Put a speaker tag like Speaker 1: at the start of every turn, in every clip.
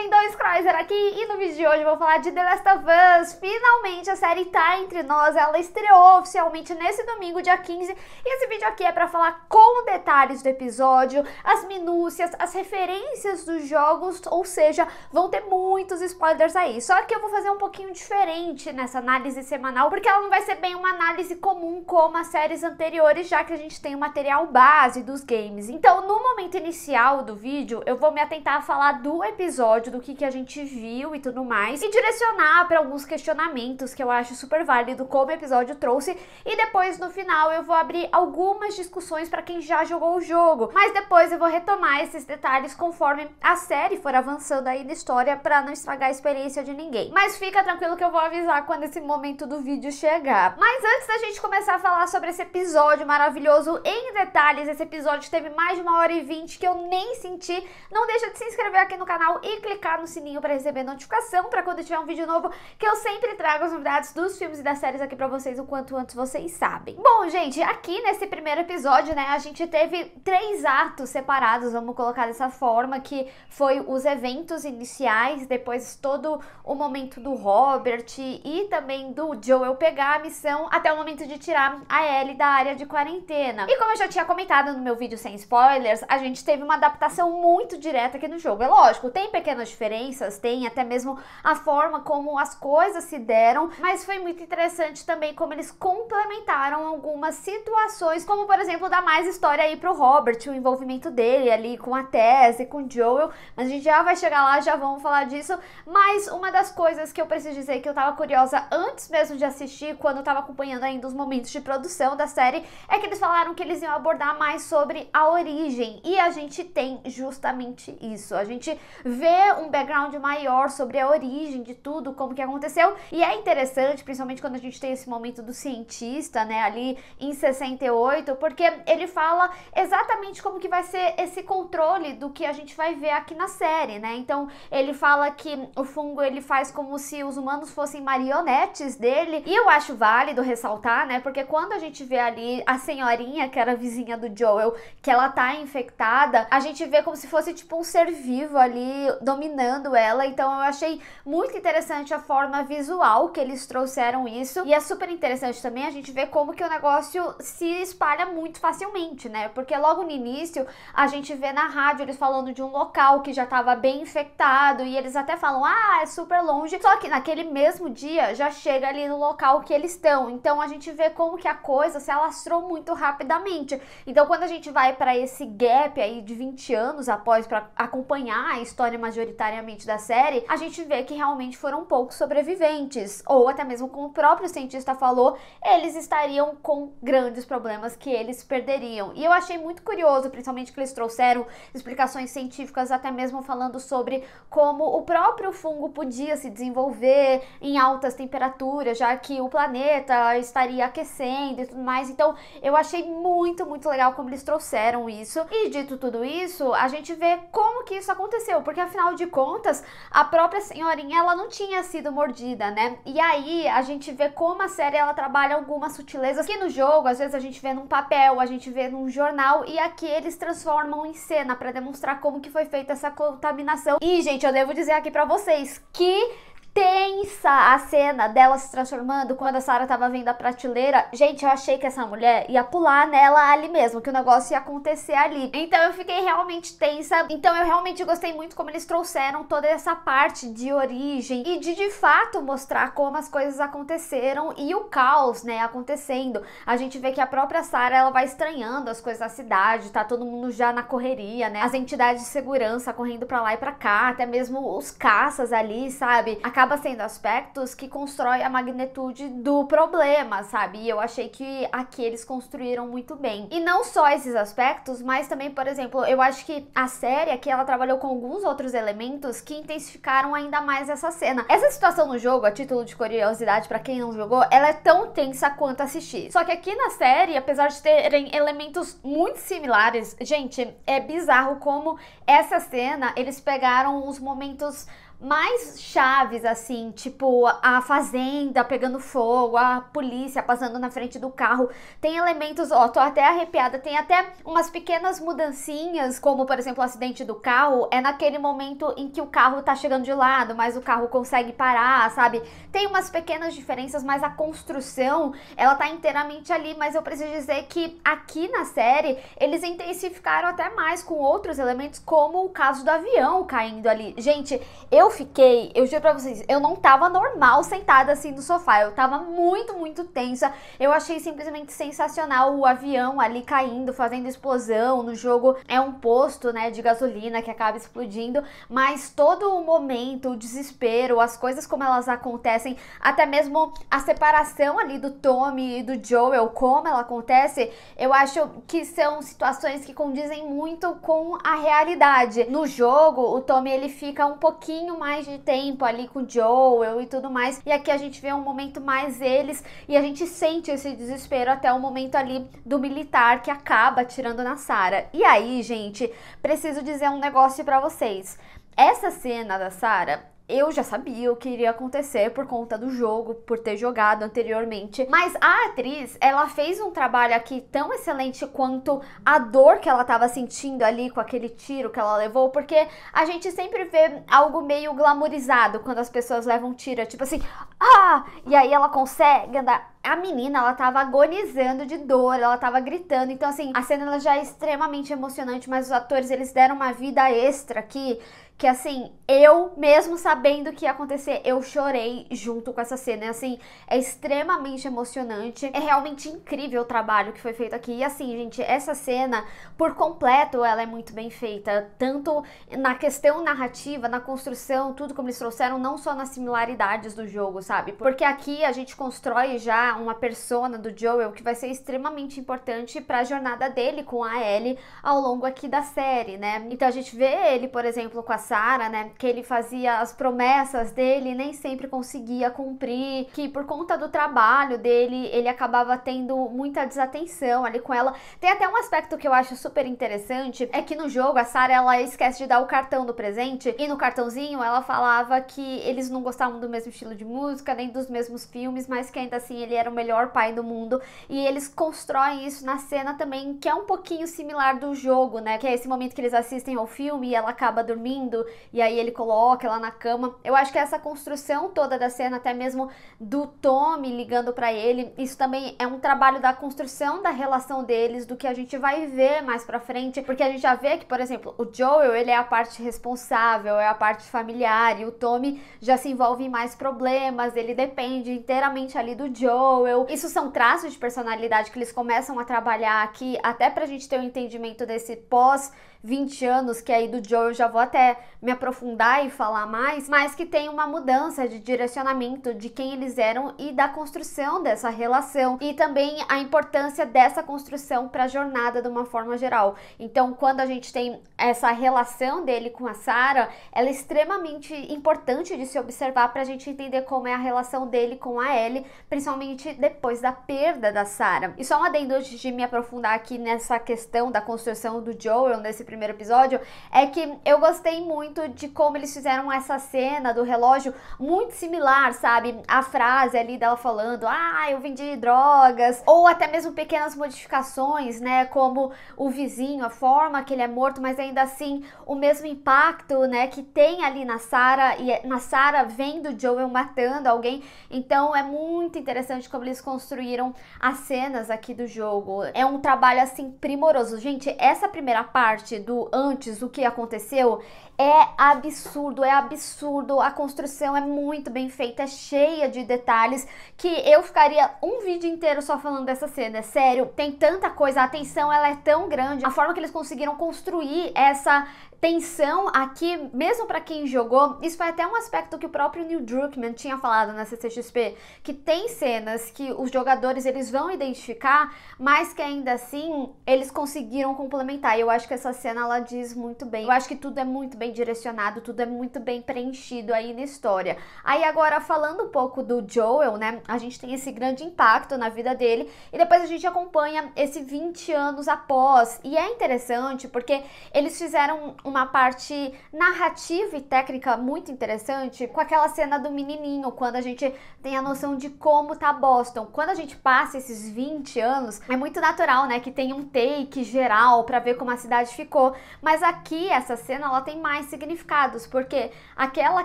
Speaker 1: lindões, Cryzer aqui e no vídeo de hoje eu vou falar de The Last of Us. Finalmente a série tá entre nós, ela estreou oficialmente nesse domingo, dia 15, e esse vídeo aqui é para falar com detalhes do episódio, as minúcias, as referências dos jogos, ou seja, vão ter muitos spoilers aí. Só que eu vou fazer um pouquinho diferente nessa análise semanal, porque ela não vai ser bem uma análise comum como as séries anteriores, já que a gente tem o material base dos games. Então, no momento inicial do vídeo, eu vou me atentar a falar do episódio do que, que a gente viu e tudo mais, e direcionar para alguns questionamentos que eu acho super válido como o episódio trouxe, e depois no final eu vou abrir algumas discussões para quem já jogou o jogo, mas depois eu vou retomar esses detalhes conforme a série for avançando aí na história para não estragar a experiência de ninguém. Mas fica tranquilo que eu vou avisar quando esse momento do vídeo chegar. Mas antes da gente começar a falar sobre esse episódio maravilhoso em detalhes, esse episódio teve mais de uma hora e vinte que eu nem senti, não deixa de se inscrever aqui no canal e clicar clicar no sininho para receber notificação para quando tiver um vídeo novo, que eu sempre trago as novidades dos filmes e das séries aqui para vocês o quanto antes vocês sabem. Bom, gente, aqui nesse primeiro episódio, né, a gente teve três atos separados, vamos colocar dessa forma, que foi os eventos iniciais, depois todo o momento do Robert e também do Joel pegar a missão até o momento de tirar a Ellie da área de quarentena. E como eu já tinha comentado no meu vídeo sem spoilers, a gente teve uma adaptação muito direta aqui no jogo. É lógico, tem pequenas diferenças, tem até mesmo a forma como as coisas se deram, mas foi muito interessante também como eles complementaram algumas situações, como por exemplo, dar mais história aí pro Robert, o envolvimento dele ali com a Tese, com o Joel, mas a gente já vai chegar lá, já vamos falar disso. Mas uma das coisas que eu preciso dizer que eu tava curiosa antes mesmo de assistir, quando eu tava acompanhando ainda os momentos de produção da série, é que eles falaram que eles iam abordar mais sobre a origem. E a gente tem justamente isso. A gente vê um background maior sobre a origem de tudo, como que aconteceu. E é interessante, principalmente quando a gente tem esse momento do cientista, né, ali em 68, porque ele fala exatamente como que vai ser esse controle do que a gente vai ver aqui na série, né? Então, ele fala que o fungo ele faz como se os humanos fossem marionetes dele. E eu acho válido ressaltar, né? Porque quando a gente vê ali a senhorinha, que era vizinha do Joel, que ela tá infectada, a gente vê como se fosse tipo um ser vivo ali dominando dominando ela. Então eu achei muito interessante a forma visual que eles trouxeram isso. E é super interessante também a gente ver como que o negócio se espalha muito facilmente, né? Porque logo no início a gente vê na rádio eles falando de um local que já estava bem infectado e eles até falam: "Ah, é super longe". Só que naquele mesmo dia já chega ali no local que eles estão. Então a gente vê como que a coisa se alastrou muito rapidamente. Então quando a gente vai para esse gap aí de 20 anos após para acompanhar a história majoritária majoritariamente da série, a gente vê que realmente foram poucos sobreviventes. Ou até mesmo como o próprio cientista falou, eles estariam com grandes problemas que eles perderiam. E eu achei muito curioso, principalmente que eles trouxeram explicações científicas, até mesmo falando sobre como o próprio fungo podia se desenvolver em altas temperaturas, já que o planeta estaria aquecendo e tudo mais. Então, eu achei muito, muito legal como eles trouxeram isso. E dito tudo isso, a gente vê como que isso aconteceu, porque afinal de de contas, a própria senhorinha, ela não tinha sido mordida, né? E aí a gente vê como a série ela trabalha algumas sutilezas que no jogo, às vezes a gente vê num papel, a gente vê num jornal e aqui eles transformam em cena para demonstrar como que foi feita essa contaminação. E gente, eu devo dizer aqui para vocês que tensa a cena dela se transformando quando a Sarah tava vendo a prateleira. Gente, eu achei que essa mulher ia pular nela ali mesmo, que o negócio ia acontecer ali. Então eu fiquei realmente tensa. Então eu realmente gostei muito como eles trouxeram toda essa parte de origem e de de fato mostrar como as coisas aconteceram e o caos, né, acontecendo. A gente vê que a própria Sarah ela vai estranhando as coisas da cidade, tá todo mundo já na correria, né? As entidades de segurança correndo para lá e para cá, até mesmo os caças ali, sabe? A acaba sendo aspectos que constrói a magnitude do problema, sabe? E eu achei que aqui eles construíram muito bem. E não só esses aspectos, mas também, por exemplo, eu acho que a série aqui ela trabalhou com alguns outros elementos que intensificaram ainda mais essa cena. Essa situação no jogo, a título de curiosidade para quem não jogou, ela é tão tensa quanto assistir. Só que aqui na série, apesar de terem elementos muito similares, gente, é bizarro como essa cena eles pegaram uns momentos mais chaves, assim, tipo a fazenda pegando fogo, a polícia passando na frente do carro. Tem elementos, ó, tô até arrepiada, tem até umas pequenas mudancinhas, como por exemplo o acidente do carro, é naquele momento em que o carro tá chegando de lado, mas o carro consegue parar, sabe? Tem umas pequenas diferenças, mas a construção, ela tá inteiramente ali, mas eu preciso dizer que aqui na série, eles intensificaram até mais com outros elementos, como o caso do avião caindo ali. Gente, eu fiquei, eu juro pra vocês, eu não tava normal sentada assim no sofá. Eu tava muito, muito tensa. Eu achei simplesmente sensacional o avião ali caindo, fazendo explosão. No jogo é um posto, né, de gasolina que acaba explodindo. Mas todo o momento, o desespero, as coisas como elas acontecem, até mesmo a separação ali do Tommy e do Joel, como ela acontece, eu acho que são situações que condizem muito com a realidade. No jogo, o Tommy ele fica um pouquinho mais de tempo ali com o Joel e tudo mais. E aqui a gente vê um momento mais eles e a gente sente esse desespero até o momento ali do militar que acaba tirando na Sara. E aí, gente, preciso dizer um negócio para vocês. Essa cena da Sara eu já sabia o que iria acontecer por conta do jogo, por ter jogado anteriormente. Mas a atriz, ela fez um trabalho aqui tão excelente quanto a dor que ela estava sentindo ali com aquele tiro que ela levou, porque a gente sempre vê algo meio glamorizado quando as pessoas levam tiro, tipo assim, ah! E aí ela consegue andar a menina, ela tava agonizando de dor, ela tava gritando. Então, assim, a cena ela já é extremamente emocionante, mas os atores, eles deram uma vida extra aqui que assim, eu mesmo sabendo o que ia acontecer, eu chorei junto com essa cena. assim, é extremamente emocionante. É realmente incrível o trabalho que foi feito aqui. E assim, gente, essa cena, por completo, ela é muito bem feita. Tanto na questão narrativa, na construção, tudo como eles trouxeram, não só nas similaridades do jogo, sabe? Porque aqui a gente constrói já uma persona do Joel que vai ser extremamente importante para a jornada dele com a Ellie ao longo aqui da série, né? Então a gente vê ele, por exemplo, com a Sara, né? Que ele fazia as promessas dele, nem sempre conseguia cumprir, que por conta do trabalho dele, ele acabava tendo muita desatenção ali com ela. Tem até um aspecto que eu acho super interessante, é que no jogo a Sara ela esquece de dar o cartão do presente e no cartãozinho ela falava que eles não gostavam do mesmo estilo de música, nem dos mesmos filmes, mas que ainda assim ele era o melhor pai do mundo e eles constroem isso na cena também, que é um pouquinho similar do jogo, né? Que é esse momento que eles assistem ao filme e ela acaba dormindo dormindo e aí ele coloca ela na cama. Eu acho que essa construção toda da cena, até mesmo do Tommy ligando para ele, isso também é um trabalho da construção da relação deles, do que a gente vai ver mais para frente, porque a gente já vê que, por exemplo, o Joel, ele é a parte responsável, é a parte familiar e o Tommy já se envolve em mais problemas, ele depende inteiramente ali do Joel. Isso são traços de personalidade que eles começam a trabalhar aqui, até pra gente ter um entendimento desse pós 20 anos, que aí do Joe eu já vou até me aprofundar e falar mais, mas que tem uma mudança de direcionamento de quem eles eram e da construção dessa relação e também a importância dessa construção para a jornada de uma forma geral. Então, quando a gente tem essa relação dele com a Sarah, ela é extremamente importante de se observar para a gente entender como é a relação dele com a Ellie, principalmente depois da perda da Sarah. E só um adendo antes de me aprofundar aqui nessa questão da construção do Joel nesse primeiro episódio é que eu gostei muito de como eles fizeram essa cena do relógio muito similar, sabe? A frase ali dela falando, ah, eu vendi drogas, ou até mesmo pequenas modificações, né? Como o vizinho, a forma que ele é morto, mas ainda assim o mesmo impacto, né? Que tem ali na Sarah e é, na Sarah vendo Joel matando alguém. Então é muito interessante como eles construíram as cenas aqui do jogo. É um trabalho assim primoroso. Gente, essa primeira parte do antes, o que aconteceu, é absurdo, é absurdo. A construção é muito bem feita, é cheia de detalhes que eu ficaria um vídeo inteiro só falando dessa cena. É sério, tem tanta coisa, a atenção ela é tão grande, a forma que eles conseguiram construir essa tensão aqui, mesmo para quem jogou, isso foi até um aspecto que o próprio Neil Druckmann tinha falado na CCXP, que tem cenas que os jogadores eles vão identificar, mas que ainda assim eles conseguiram complementar. E eu acho que essa cena ela diz muito bem. Eu acho que tudo é muito bem direcionado, tudo é muito bem preenchido aí na história. Aí agora falando um pouco do Joel, né? A gente tem esse grande impacto na vida dele e depois a gente acompanha esse 20 anos após. E é interessante porque eles fizeram uma parte narrativa e técnica muito interessante com aquela cena do menininho, quando a gente tem a noção de como tá Boston. Quando a gente passa esses 20 anos, é muito natural, né, que tem um take geral para ver como a cidade ficou, mas aqui essa cena ela tem mais significados, porque aquela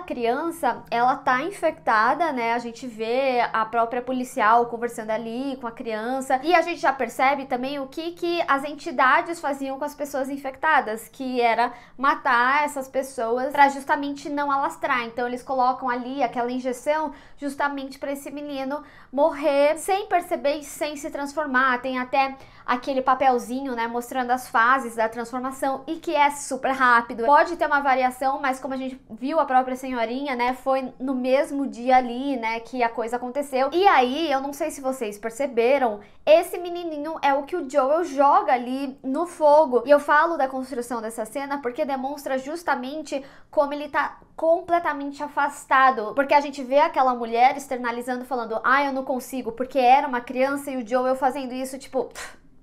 Speaker 1: criança, ela tá infectada, né? A gente vê a própria policial conversando ali com a criança e a gente já percebe também o que que as entidades faziam com as pessoas infectadas, que era matar essas pessoas para justamente não alastrar. Então eles colocam ali aquela injeção justamente para esse menino morrer sem perceber e sem se transformar. Tem até aquele papelzinho, né, mostrando as fases da transformação e que é super rápido. Pode ter uma variação, mas como a gente viu a própria senhorinha, né, foi no mesmo dia ali, né, que a coisa aconteceu. E aí, eu não sei se vocês perceberam, esse menininho é o que o Joel joga ali no fogo. E eu falo da construção dessa cena porque demonstra justamente como ele tá completamente afastado, porque a gente vê aquela mulher externalizando falando: "Ah, eu não consigo", porque era uma criança e o Joel fazendo isso tipo,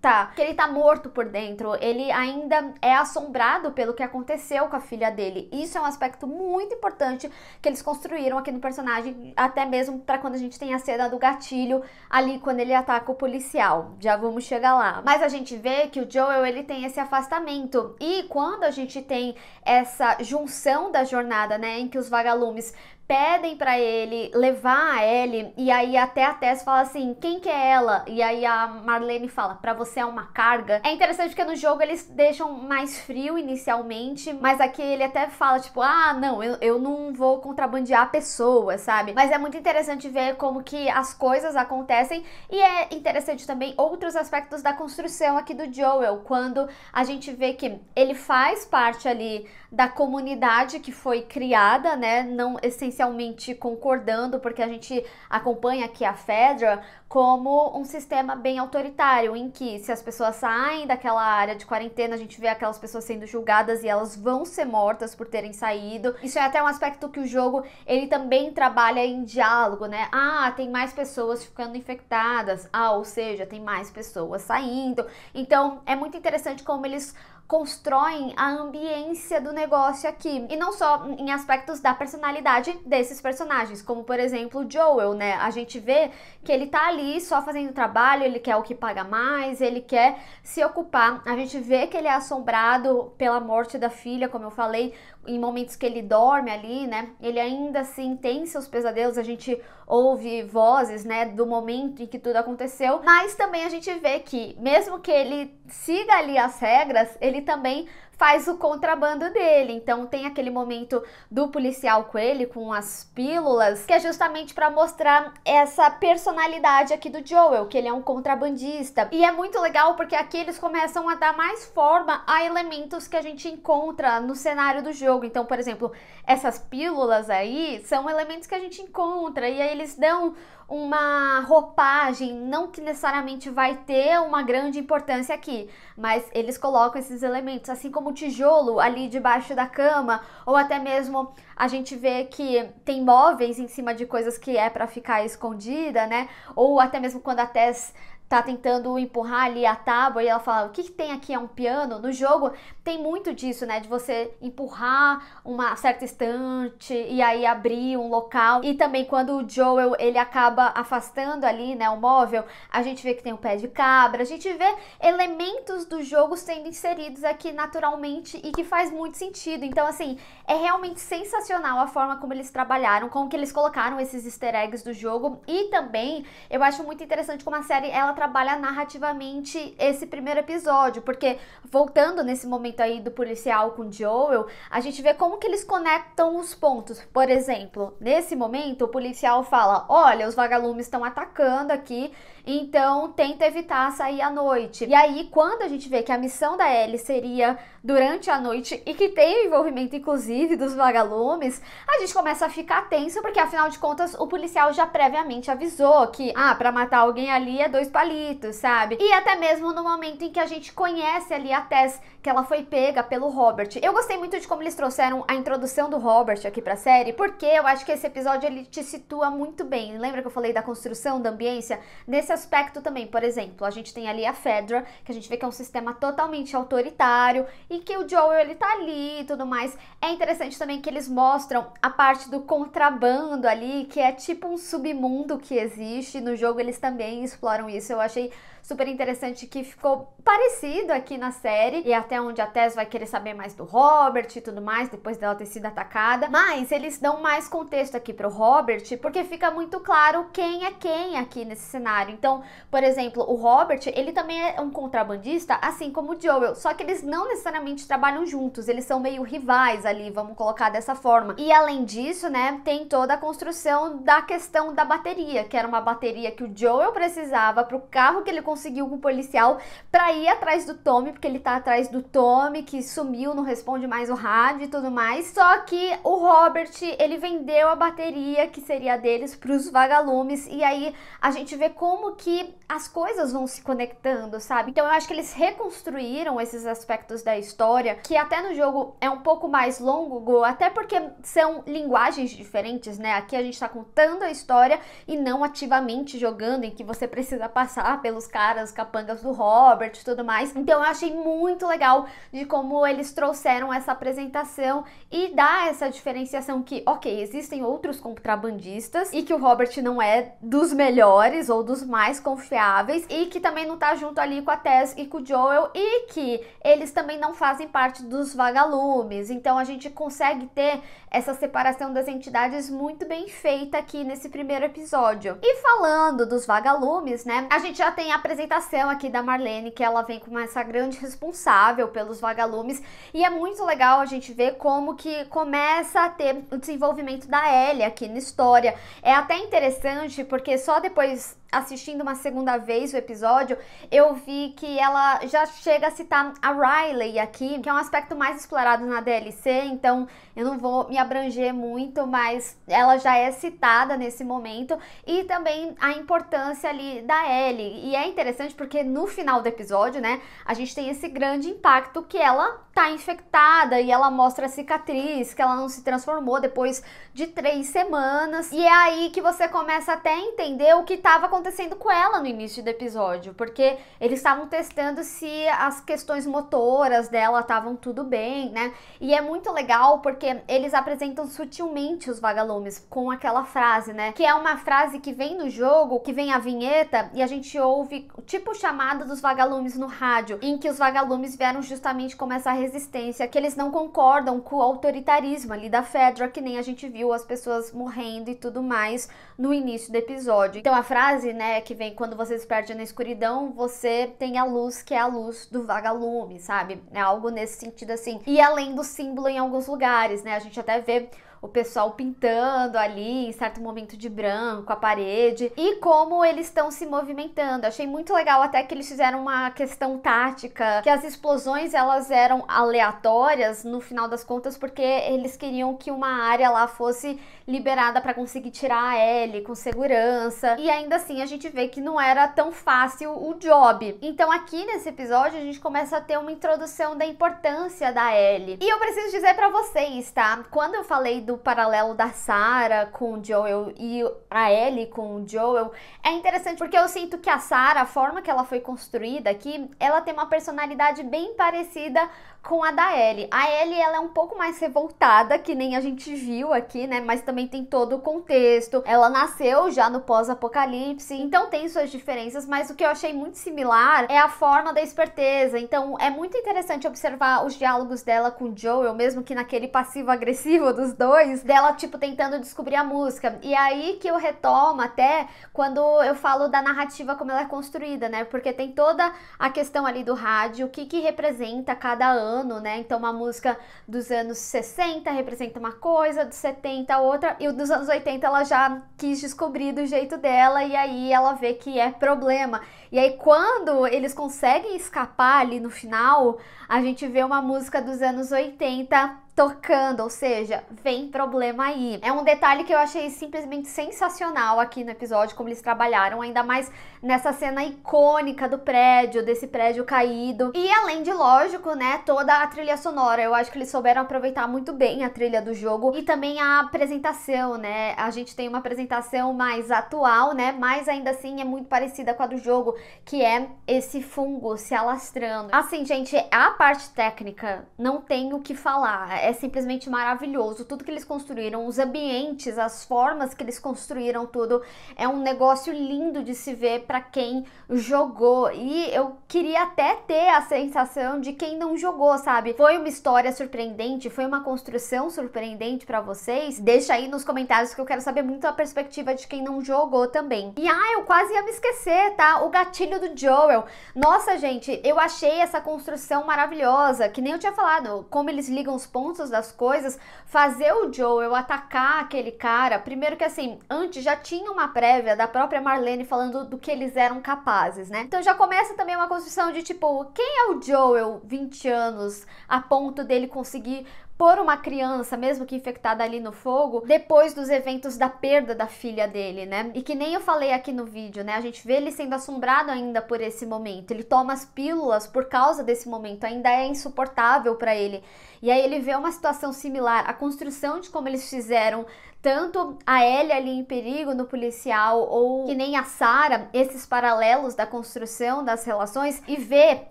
Speaker 1: Tá. Que ele tá morto por dentro, ele ainda é assombrado pelo que aconteceu com a filha dele. Isso é um aspecto muito importante que eles construíram aqui no personagem, até mesmo para quando a gente tem a cena do gatilho ali quando ele ataca o policial. Já vamos chegar lá. Mas a gente vê que o Joel ele tem esse afastamento e quando a gente tem essa junção da jornada, né, em que os vagalumes pedem para ele levar a Ellie e aí até a Tess fala assim, quem que é ela? E aí a Marlene fala, para você é uma carga. É interessante porque no jogo eles deixam mais frio inicialmente, mas aqui ele até fala tipo, ah, não, eu, eu não vou contrabandear pessoas, sabe? Mas é muito interessante ver como que as coisas acontecem e é interessante também outros aspectos da construção aqui do Joel, quando a gente vê que ele faz parte ali da comunidade que foi criada, né, não essencialmente essencialmente concordando, porque a gente acompanha aqui a Fedra como um sistema bem autoritário, em que se as pessoas saem daquela área de quarentena, a gente vê aquelas pessoas sendo julgadas e elas vão ser mortas por terem saído. Isso é até um aspecto que o jogo, ele também trabalha em diálogo, né? Ah, tem mais pessoas ficando infectadas. Ah, ou seja, tem mais pessoas saindo. Então, é muito interessante como eles constroem a ambiência do negócio aqui. E não só em aspectos da personalidade desses personagens, como por exemplo o Joel, né? A gente vê que ele tá ali só fazendo trabalho, ele quer o que paga mais, ele quer se ocupar. A gente vê que ele é assombrado pela morte da filha, como eu falei, em momentos que ele dorme ali, né? Ele ainda assim tem seus pesadelos, a gente ouve vozes, né, do momento em que tudo aconteceu, mas também a gente vê que mesmo que ele siga ali as regras, ele também faz o contrabando dele. Então tem aquele momento do policial com ele com as pílulas, que é justamente para mostrar essa personalidade aqui do Joel, que ele é um contrabandista. E é muito legal porque aqui eles começam a dar mais forma a elementos que a gente encontra no cenário do jogo. Então, por exemplo, essas pílulas aí são elementos que a gente encontra e aí eles dão uma roupagem, não que necessariamente vai ter uma grande importância aqui, mas eles colocam esses elementos, assim como o tijolo ali debaixo da cama, ou até mesmo a gente vê que tem móveis em cima de coisas que é para ficar escondida, né? Ou até mesmo quando a Tess tá tentando empurrar ali a tábua e ela fala: "O que, que tem aqui é um piano?" No jogo tem muito disso, né? De você empurrar uma certa estante e aí abrir um local. E também quando o Joel ele acaba afastando ali, né, o móvel, a gente vê que tem o um pé de cabra, a gente vê elementos do jogo sendo inseridos aqui naturalmente e que faz muito sentido. Então, assim, é realmente sensacional a forma como eles trabalharam, como que eles colocaram esses easter eggs do jogo e também eu acho muito interessante como a série ela trabalha narrativamente esse primeiro episódio, porque voltando nesse momento conflito aí do policial com Joel, a gente vê como que eles conectam os pontos. Por exemplo, nesse momento o policial fala: "Olha, os vagalumes estão atacando aqui, então, tenta evitar sair à noite. E aí, quando a gente vê que a missão da Ellie seria durante a noite e que tem o envolvimento, inclusive, dos vagalumes, a gente começa a ficar tenso, porque afinal de contas, o policial já previamente avisou que, ah, para matar alguém ali é dois palitos, sabe? E até mesmo no momento em que a gente conhece ali a Tess, que ela foi pega pelo Robert. Eu gostei muito de como eles trouxeram a introdução do Robert aqui pra série, porque eu acho que esse episódio ele te situa muito bem. Lembra que eu falei da construção, da ambiência? Nesse aspecto também, por exemplo, a gente tem ali a Fedra, que a gente vê que é um sistema totalmente autoritário e que o Joel ele tá ali e tudo mais. É interessante também que eles mostram a parte do contrabando ali, que é tipo um submundo que existe no jogo, eles também exploram isso. Eu achei super interessante que ficou parecido aqui na série e até onde a Tess vai querer saber mais do Robert e tudo mais depois dela ter sido atacada, mas eles dão mais contexto aqui pro Robert porque fica muito claro quem é quem aqui nesse cenário. Então, por exemplo, o Robert, ele também é um contrabandista, assim como o Joel, só que eles não necessariamente trabalham juntos, eles são meio rivais ali, vamos colocar dessa forma. E além disso, né, tem toda a construção da questão da bateria, que era uma bateria que o Joel precisava pro carro que ele conseguiu com o policial para ir atrás do Tommy, porque ele tá atrás do Tommy, que sumiu, não responde mais o rádio e tudo mais. Só que o Robert, ele vendeu a bateria que seria deles pros vagalumes, e aí a gente vê como que as coisas vão se conectando, sabe? Então eu acho que eles reconstruíram esses aspectos da história, que até no jogo é um pouco mais longo, até porque são linguagens diferentes, né? Aqui a gente tá contando a história e não ativamente jogando, em que você precisa passar pelos caras caras, capangas do Robert e tudo mais. Então eu achei muito legal de como eles trouxeram essa apresentação e dá essa diferenciação que, ok, existem outros contrabandistas e que o Robert não é dos melhores ou dos mais confiáveis e que também não tá junto ali com a Tess e com o Joel e que eles também não fazem parte dos vagalumes. Então a gente consegue ter essa separação das entidades muito bem feita aqui nesse primeiro episódio. E falando dos vagalumes, né? A gente já tem a apresentação aqui da Marlene, que ela vem como essa grande responsável pelos vagalumes, e é muito legal a gente ver como que começa a ter o desenvolvimento da Ellie aqui na história. É até interessante porque só depois assistindo uma segunda vez o episódio, eu vi que ela já chega a citar a Riley aqui, que é um aspecto mais explorado na DLC, então eu não vou me abranger muito, mas ela já é citada nesse momento e também a importância ali da Ellie. E é interessante porque no final do episódio, né, a gente tem esse grande impacto que ela tá infectada e ela mostra a cicatriz, que ela não se transformou depois de três semanas. E é aí que você começa até a entender o que estava acontecendo com ela no início do episódio, porque eles estavam testando se as questões motoras dela estavam tudo bem, né? E é muito legal porque eles apresentam sutilmente os vagalumes com aquela frase, né? Que é uma frase que vem no jogo, que vem a vinheta e a gente ouve tipo chamada dos vagalumes no rádio, em que os vagalumes vieram justamente começar a resistência, que eles não concordam com o autoritarismo ali da Fedra, que nem a gente viu as pessoas morrendo e tudo mais no início do episódio. Então a frase, né, que vem quando você se perde na escuridão, você tem a luz que é a luz do vagalume, sabe? É algo nesse sentido assim. E além do símbolo em alguns lugares, né? A gente até vê o pessoal pintando ali em certo momento de branco a parede e como eles estão se movimentando. Achei muito legal até que eles fizeram uma questão tática, que as explosões elas eram aleatórias no final das contas porque eles queriam que uma área lá fosse liberada para conseguir tirar a L com segurança. E ainda assim a gente vê que não era tão fácil o job. Então aqui nesse episódio a gente começa a ter uma introdução da importância da L. E eu preciso dizer para vocês, tá? Quando eu falei do do paralelo da Sarah com o Joel e a Ellie com o Joel, é interessante porque eu sinto que a Sarah, a forma que ela foi construída aqui, ela tem uma personalidade bem parecida com a da Ellie. A Ellie ela é um pouco mais revoltada, que nem a gente viu aqui, né? Mas também tem todo o contexto. Ela nasceu já no pós-apocalipse, então tem suas diferenças, mas o que eu achei muito similar é a forma da esperteza. Então é muito interessante observar os diálogos dela com o Joel, mesmo que naquele passivo-agressivo dos dois, dela tipo tentando descobrir a música. E é aí que eu retomo até quando eu falo da narrativa como ela é construída, né? Porque tem toda a questão ali do rádio, o que que representa cada ano ano, né? Então uma música dos anos 60 representa uma coisa, dos 70 outra, e dos anos 80 ela já quis descobrir do jeito dela e aí ela vê que é problema. E aí quando eles conseguem escapar ali no final, a gente vê uma música dos anos 80 tocando, ou seja, vem problema aí. É um detalhe que eu achei simplesmente sensacional aqui no episódio, como eles trabalharam, ainda mais nessa cena icônica do prédio, desse prédio caído. E além de, lógico, né, toda a trilha sonora, eu acho que eles souberam aproveitar muito bem a trilha do jogo e também a apresentação, né? A gente tem uma apresentação mais atual, né, mas ainda assim é muito parecida com a do jogo, que é esse fungo se alastrando. Assim, gente, a parte técnica não tem o que falar é simplesmente maravilhoso. Tudo que eles construíram, os ambientes, as formas que eles construíram, tudo é um negócio lindo de se ver para quem jogou. E eu queria até ter a sensação de quem não jogou, sabe? Foi uma história surpreendente, foi uma construção surpreendente para vocês. Deixa aí nos comentários que eu quero saber muito a perspectiva de quem não jogou também. E ah, eu quase ia me esquecer, tá? O gatilho do Joel. Nossa, gente, eu achei essa construção maravilhosa, que nem eu tinha falado, como eles ligam os pontos pontas das coisas, fazer o Joel atacar aquele cara. Primeiro que assim, antes já tinha uma prévia da própria Marlene falando do que eles eram capazes, né? Então já começa também uma construção de tipo, quem é o Joel 20 anos a ponto dele conseguir por uma criança, mesmo que infectada ali no fogo, depois dos eventos da perda da filha dele, né? E que nem eu falei aqui no vídeo, né? A gente vê ele sendo assombrado ainda por esse momento. Ele toma as pílulas por causa desse momento, ainda é insuportável para ele. E aí ele vê uma situação similar, a construção de como eles fizeram tanto a Ellie ali em perigo no policial ou que nem a Sara, esses paralelos da construção das relações e ver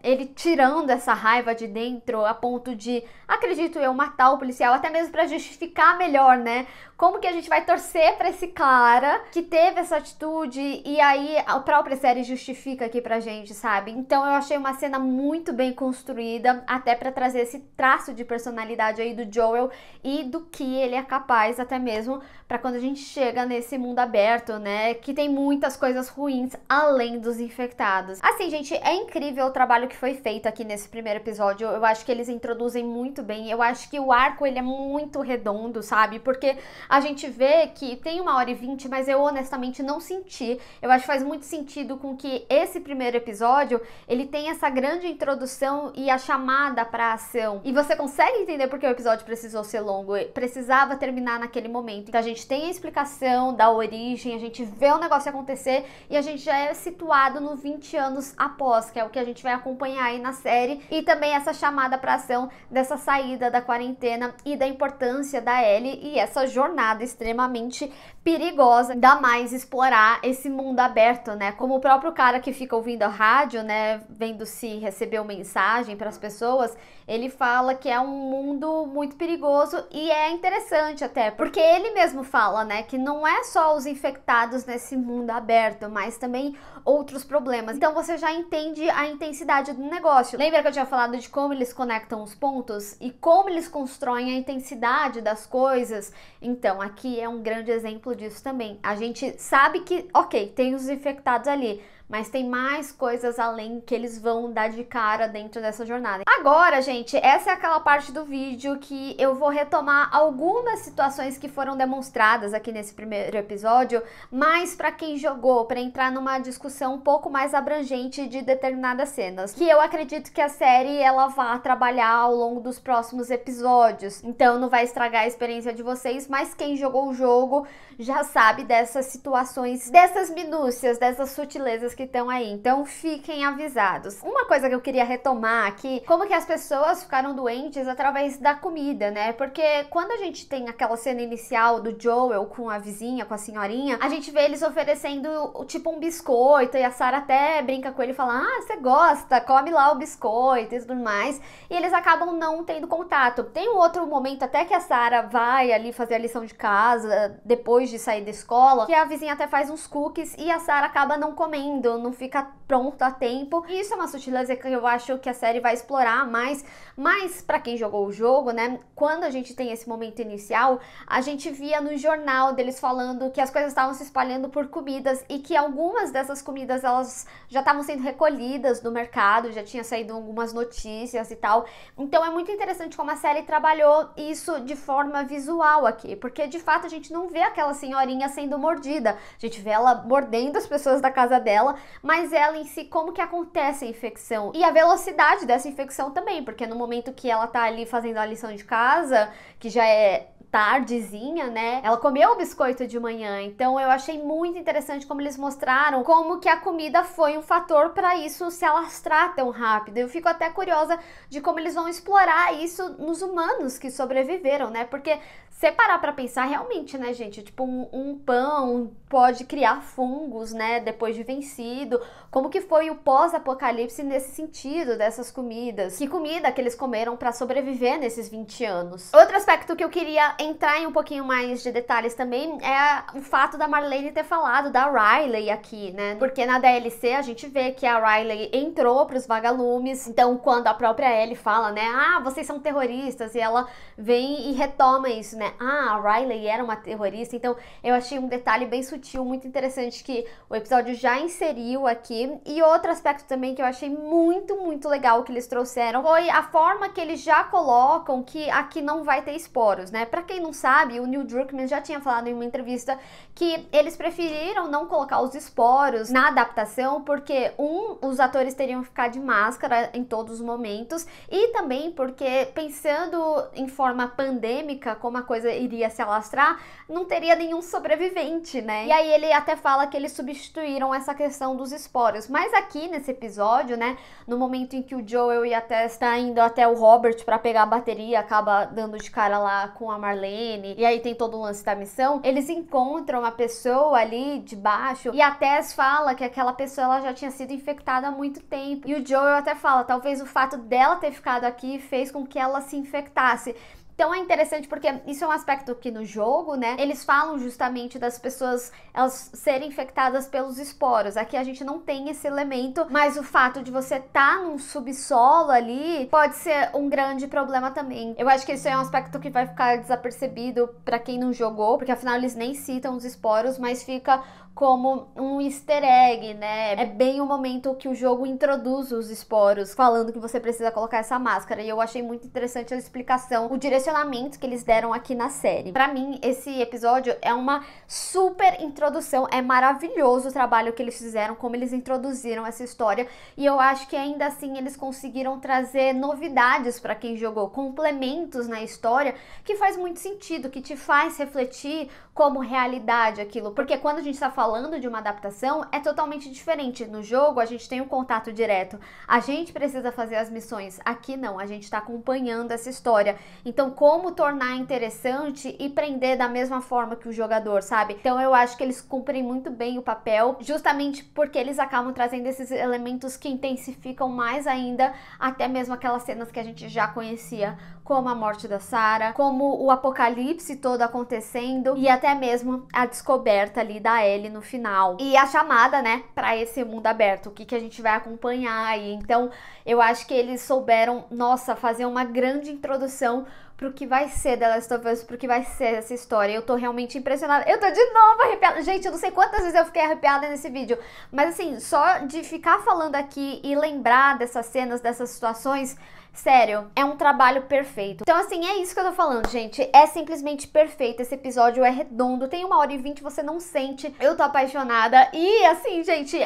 Speaker 1: ele tirando essa raiva de dentro a ponto de, acredito eu, matar o policial, até mesmo para justificar melhor, né, como que a gente vai torcer para esse cara que teve essa atitude e aí a própria série justifica aqui pra gente, sabe? Então eu achei uma cena muito bem construída, até para trazer esse traço de personalidade aí do Joel e do que ele é capaz até mesmo para quando a gente chega nesse mundo aberto, né, que tem muitas coisas ruins além dos infectados. Assim, gente, é incrível o trabalho que foi feito aqui nesse primeiro episódio. Eu acho que eles introduzem muito bem. Eu acho que o arco ele é muito redondo, sabe? Porque a gente vê que tem uma hora e vinte, mas eu honestamente não senti. Eu acho que faz muito sentido com que esse primeiro episódio ele tem essa grande introdução e a chamada para ação. E você consegue entender porque o episódio precisou ser longo, precisava terminar naquele momento. Então a gente tem a explicação da origem, a gente vê o negócio acontecer e a gente já é situado no 20 anos após, que é o que a gente vai acompanhar aí na série, e também essa chamada para ação dessa saída da quarentena e da importância da Ellie e essa jornada jornada extremamente perigosa, ainda mais explorar esse mundo aberto, né? Como o próprio cara que fica ouvindo a rádio, né, vendo se recebeu mensagem para as pessoas, ele fala que é um mundo muito perigoso e é interessante até, porque ele mesmo fala, né, que não é só os infectados nesse mundo aberto, mas também outros problemas. Então você já entende a intensidade do negócio. Lembra que eu tinha falado de como eles conectam os pontos e como eles constroem a intensidade das coisas? Então aqui é um grande exemplo disso também. A gente sabe que, OK, tem os infectados ali, mas tem mais coisas além que eles vão dar de cara dentro dessa jornada. Agora, gente, essa é aquela parte do vídeo que eu vou retomar algumas situações que foram demonstradas aqui nesse primeiro episódio, mas para quem jogou, para entrar numa discussão um pouco mais abrangente de determinadas cenas, que eu acredito que a série ela vá trabalhar ao longo dos próximos episódios. Então não vai estragar a experiência de vocês, mas quem jogou o jogo já sabe dessas situações, dessas minúcias, dessas sutilezas que estão aí. Então fiquem avisados. Uma coisa que eu queria retomar aqui, como que as pessoas ficaram doentes através da comida, né? Porque quando a gente tem aquela cena inicial do Joel com a vizinha, com a senhorinha, a gente vê eles oferecendo tipo um biscoito e a Sarah até brinca com ele e fala: "Ah, você gosta? Come lá o biscoito" e tudo mais. E eles acabam não tendo contato. Tem um outro momento até que a Sarah vai ali fazer a lição de casa depois de sair da escola, que a vizinha até faz uns cookies e a Sarah acaba não comendo não fica pronto a tempo. E isso é uma sutileza que eu acho que a série vai explorar mais, mas para quem jogou o jogo, né, quando a gente tem esse momento inicial, a gente via no jornal deles falando que as coisas estavam se espalhando por comidas e que algumas dessas comidas elas já estavam sendo recolhidas do mercado, já tinha saído algumas notícias e tal. Então é muito interessante como a série trabalhou isso de forma visual aqui, porque de fato a gente não vê aquela senhorinha sendo mordida. A gente vê ela mordendo as pessoas da casa dela, dela, mas ela em si, como que acontece a infecção e a velocidade dessa infecção também, porque no momento que ela tá ali fazendo a lição de casa, que já é tardezinha, né? Ela comeu o biscoito de manhã. Então eu achei muito interessante como eles mostraram como que a comida foi um fator para isso se alastrar tão rápido. Eu fico até curiosa de como eles vão explorar isso nos humanos que sobreviveram, né? Porque se parar para pensar realmente, né, gente, tipo um, um pão pode criar fungos, né, depois de vencido. Como que foi o pós-apocalipse nesse sentido dessas comidas? Que comida que eles comeram para sobreviver nesses 20 anos? Outro aspecto que eu queria entrar em um pouquinho mais de detalhes também é o fato da Marlene ter falado da Riley aqui, né? Porque na DLC a gente vê que a Riley entrou para os vagalumes, então quando a própria Ellie fala, né? Ah, vocês são terroristas, e ela vem e retoma isso, né? Ah, a Riley era uma terrorista, então eu achei um detalhe bem sutil, muito interessante que o episódio já inseriu aqui. E outro aspecto também que eu achei muito, muito legal que eles trouxeram foi a forma que eles já colocam que aqui não vai ter esporos, né? Pra quem não sabe, o Neil Druckmann já tinha falado em uma entrevista que eles preferiram não colocar os esporos na adaptação, porque, um, os atores teriam que ficar de máscara em todos os momentos, e também porque, pensando em forma pandêmica, como a coisa iria se alastrar, não teria nenhum sobrevivente, né? E aí ele até fala que eles substituíram essa questão dos esporos. Mas aqui nesse episódio, né, no momento em que o Joel e a Tess tá indo até o Robert para pegar a bateria, acaba dando de cara lá com a Marlene Marlene, e aí tem todo o lance da missão, eles encontram a pessoa ali de baixo e a Tess fala que aquela pessoa ela já tinha sido infectada há muito tempo. E o Joel até fala, talvez o fato dela ter ficado aqui fez com que ela se infectasse. Então é interessante porque isso é um aspecto que no jogo, né? Eles falam justamente das pessoas elas serem infectadas pelos esporos. Aqui a gente não tem esse elemento, mas o fato de você estar tá num subsolo ali pode ser um grande problema também. Eu acho que isso é um aspecto que vai ficar desapercebido para quem não jogou, porque afinal eles nem citam os esporos, mas fica como um easter egg, né? É bem o momento que o jogo introduz os esporos, falando que você precisa colocar essa máscara. E eu achei muito interessante a explicação, o direcionamento direcionamentos que eles deram aqui na série. Para mim, esse episódio é uma super introdução, é maravilhoso o trabalho que eles fizeram, como eles introduziram essa história, e eu acho que ainda assim eles conseguiram trazer novidades para quem jogou, complementos na história que faz muito sentido, que te faz refletir como realidade aquilo, porque quando a gente está falando de uma adaptação, é totalmente diferente. No jogo, a gente tem um contato direto. A gente precisa fazer as missões. Aqui não, a gente está acompanhando essa história. Então, como tornar interessante e prender da mesma forma que o jogador, sabe? Então eu acho que eles cumprem muito bem o papel, justamente porque eles acabam trazendo esses elementos que intensificam mais ainda até mesmo aquelas cenas que a gente já conhecia, como a morte da Sarah, como o apocalipse todo acontecendo e até mesmo a descoberta ali da Ellie no final. E a chamada, né, para esse mundo aberto, o que que a gente vai acompanhar aí. Então, eu acho que eles souberam, nossa, fazer uma grande introdução pro que vai ser The Last of Us, pro que vai ser essa história. Eu tô realmente impressionada. Eu tô de novo arrepiada. Gente, eu não sei quantas vezes eu fiquei arrepiada nesse vídeo. Mas assim, só de ficar falando aqui e lembrar dessas cenas, dessas situações. Sério, é um trabalho perfeito. Então, assim, é isso que eu tô falando, gente. É simplesmente perfeito. Esse episódio é redondo. Tem uma hora e vinte, você não sente. Eu tô apaixonada. E, assim, gente,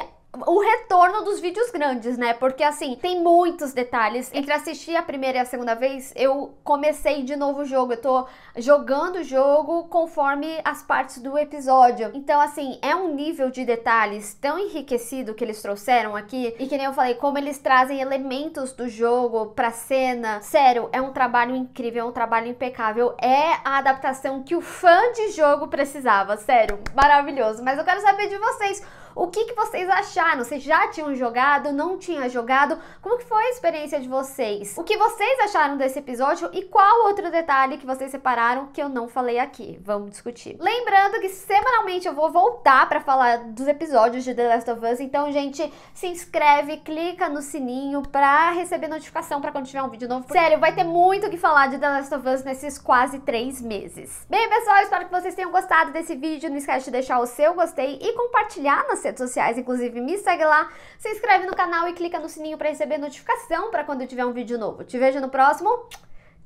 Speaker 1: o retorno dos vídeos grandes, né? Porque assim, tem muitos detalhes. Entre assistir a primeira e a segunda vez, eu comecei de novo o jogo. Eu tô jogando o jogo conforme as partes do episódio. Então, assim, é um nível de detalhes tão enriquecido que eles trouxeram aqui. E que nem eu falei, como eles trazem elementos do jogo pra cena. Sério, é um trabalho incrível, é um trabalho impecável. É a adaptação que o fã de jogo precisava. Sério, maravilhoso. Mas eu quero saber de vocês. O que, que vocês acharam? Vocês já tinham jogado? Não tinha jogado? Como que foi a experiência de vocês? O que vocês acharam desse episódio e qual outro detalhe que vocês separaram que eu não falei aqui? Vamos discutir. Lembrando que semanalmente eu vou voltar para falar dos episódios de The Last of Us, então, gente, se inscreve, clica no sininho pra receber notificação para quando tiver um vídeo novo. Porque... Sério, vai ter muito o que falar de The Last of Us nesses quase três meses. Bem, pessoal, espero que vocês tenham gostado desse vídeo. Não esquece de deixar o seu gostei e compartilhar nas redes sociais, inclusive me segue lá, se inscreve no canal e clica no sininho para receber notificação para quando eu tiver um vídeo novo. Te vejo no próximo.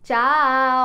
Speaker 1: Tchau!